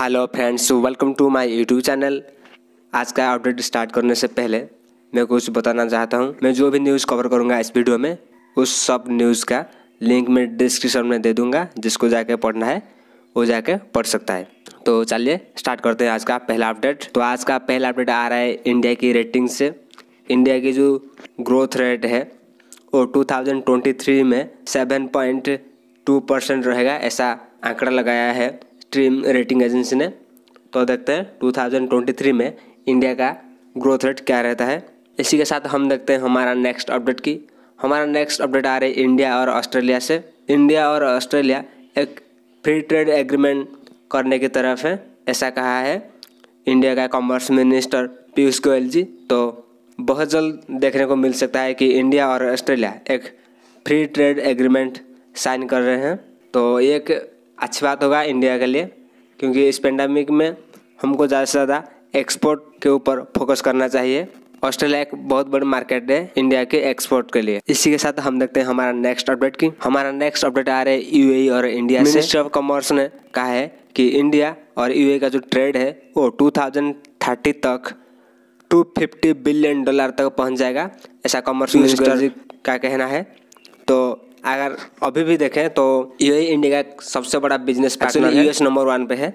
hello friends welcome to my YouTube channel आज का update start करने से पहले मैं कुछ बताना चाहता हूँ मैं जो भी न्यूज़ कवर करूँगा इस वीडियो में उस सब न्यूज़ का लिंक मैं डिस्क्रिप्शन में दे दूँगा जिसको जाके पढ़ना है वो जाके पढ़ सकता है तो चलिए स्टार्ट करते हैं आज का पहला अपडेट तो आज का पहला अपडेट आ रहा है इंडिया की रेटिंग से इंडिया की जो ग्रोथ रेट है वो टू में सेवन परसेंट रहेगा ऐसा आंकड़ा लगाया है स्ट्रीम रेटिंग एजेंसी ने तो देखते हैं 2023 में इंडिया का ग्रोथ रेट क्या रहता है इसी के साथ हम देखते हैं हमारा नेक्स्ट अपडेट की हमारा नेक्स्ट अपडेट आ रही है इंडिया और ऑस्ट्रेलिया से इंडिया और ऑस्ट्रेलिया एक फ्री ट्रेड एग्रीमेंट करने की तरफ है ऐसा कहा है इंडिया का कॉमर्स मिनिस्टर पीयूष गोयल जी तो बहुत जल्द देखने को मिल सकता है कि इंडिया और ऑस्ट्रेलिया एक फ्री ट्रेड एग्रीमेंट साइन कर रहे हैं तो एक अच्छी बात होगा इंडिया के लिए क्योंकि इस पेंडेमिक में हमको ज़्यादा से ज़्यादा एक्सपोर्ट के ऊपर फोकस करना चाहिए ऑस्ट्रेलिया एक बहुत बड़ी मार्केट है इंडिया के एक्सपोर्ट के लिए इसी के साथ हम देखते हैं हमारा नेक्स्ट अपडेट की हमारा नेक्स्ट अपडेट आ रहा है यू e और इंडिया मिनिस्ट्री ऑफ कॉमर्स ने कहा है कि इंडिया और यू e का जो ट्रेड है वो टू तक 250 बिलियन डॉलर तक पहुंच जाएगा ऐसा कॉमर्स मिनिस्टर का कहना है तो अगर अभी भी देखें तो यू इंडिया e का सबसे बड़ा बिजनेस पार्टनर है यूएस नंबर वन पे है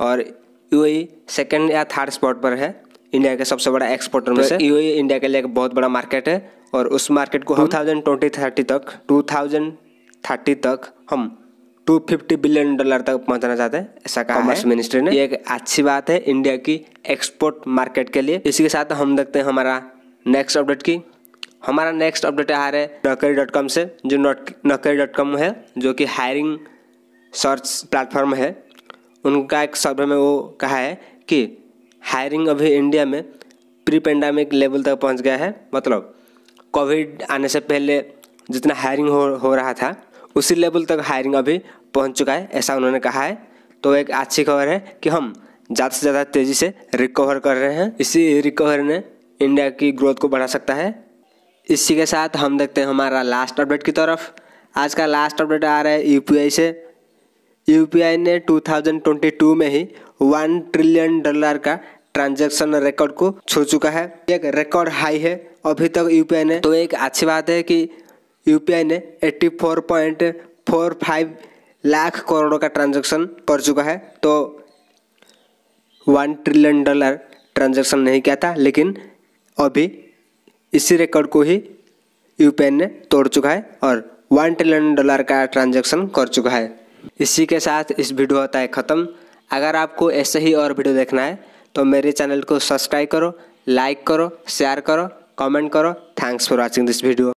और यू सेकेंड e या थर्ड स्पॉट पर है इंडिया का सबसे बड़ा एक्सपोर्टर में तो से यू इंडिया e के लिए एक बहुत बड़ा मार्केट है और उस मार्केट को टू थाउजेंड ट्वेंटी थर्टी तक टू थाउजेंड थर्टी तक हम टू फिफ्टी बिलियन डॉलर तक पहुंचना चाहते हैं ऐसा कहा कॉमर्स मिनिस्ट्री ने ये एक अच्छी बात है इंडिया की एक्सपोर्ट मार्केट के लिए इसी के साथ हम देखते हैं हमारा नेक्स्ट अपडेट की हमारा नेक्स्ट अपडेट आ रहा है नौकरी डॉट कॉम से जो नौकरी डॉट कॉम है जो कि हायरिंग सर्च प्लेटफॉर्म है उनका एक सर्वे में वो कहा है कि हायरिंग अभी इंडिया में प्री पेंडामिक लेवल तक पहुंच गया है मतलब कोविड आने से पहले जितना हायरिंग हो हो रहा था उसी लेवल तक हायरिंग अभी पहुंच चुका है ऐसा उन्होंने कहा है तो एक अच्छी खबर है कि हम ज़्यादा से ज़्यादा तेज़ी से रिकवर कर रहे हैं इसी रिकवर ने इंडिया की ग्रोथ को बढ़ा सकता है इसी के साथ हम देखते हैं हमारा लास्ट अपडेट की तरफ आज का लास्ट अपडेट आ रहा है यूपीआई से यूपीआई ने 2022 में ही वन ट्रिलियन डॉलर का ट्रांजैक्शन रिकॉर्ड को छू चुका है एक रिकॉर्ड हाई है अभी तक यूपीआई ने तो एक अच्छी बात है कि यूपीआई ने 84.45 लाख करोड़ का ट्रांजैक्शन कर चुका है तो वन ट्रिलियन डॉलर ट्रांजेक्शन नहीं किया था लेकिन अभी इसी रिकॉर्ड को ही यूपीएन ने तोड़ चुका है और वन ट्रिलियन डॉलर का ट्रांजैक्शन कर चुका है इसी के साथ इस वीडियो होता है ख़त्म अगर आपको ऐसे ही और वीडियो देखना है तो मेरे चैनल को सब्सक्राइब करो लाइक करो शेयर करो कमेंट करो thanks for watching this video